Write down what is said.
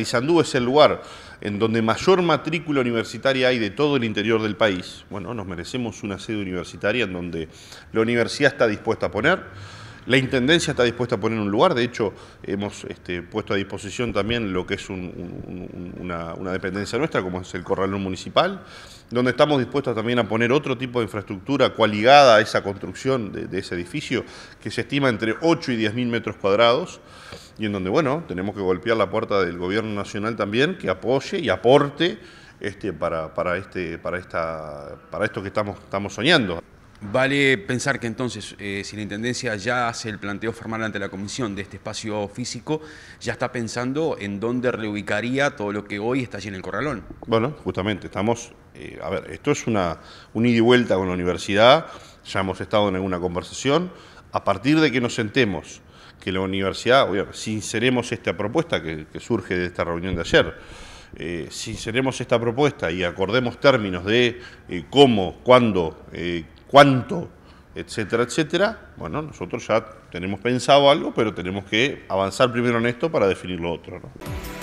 Isandú es el lugar en donde mayor matrícula universitaria hay de todo el interior del país. Bueno, nos merecemos una sede universitaria en donde la universidad está dispuesta a poner. La Intendencia está dispuesta a poner un lugar, de hecho hemos este, puesto a disposición también lo que es una, dependencia nuestra, como es el corralón municipal, donde estamos dispuestos también a poner otro tipo de infraestructura cualigada a esa construcción de, ese edificio, que se estima entre 8 y 10 mil metros cuadrados, y en donde, bueno, tenemos que golpear la puerta del Gobierno Nacional también, que apoye y aporte este, para, este, para, esta, para esto que estamos soñando. Vale pensar que entonces, eh, si la Intendencia ya hace el planteo formal ante la Comisión de este espacio físico, ya está pensando en dónde reubicaría todo lo que hoy está allí en el Corralón. Bueno, justamente, estamos, eh, a ver, esto es una, un ida y vuelta con la universidad, ya hemos estado en alguna conversación, a partir de que nos sentemos, que la universidad, sinceremos esta propuesta que, surge de esta reunión de ayer, eh, sinceremos esta propuesta y acordemos términos de cómo, cuándo, cuánto, etcétera, etcétera, bueno, nosotros ya tenemos pensado algo, pero tenemos que avanzar primero en esto para definir lo otro. ¿no?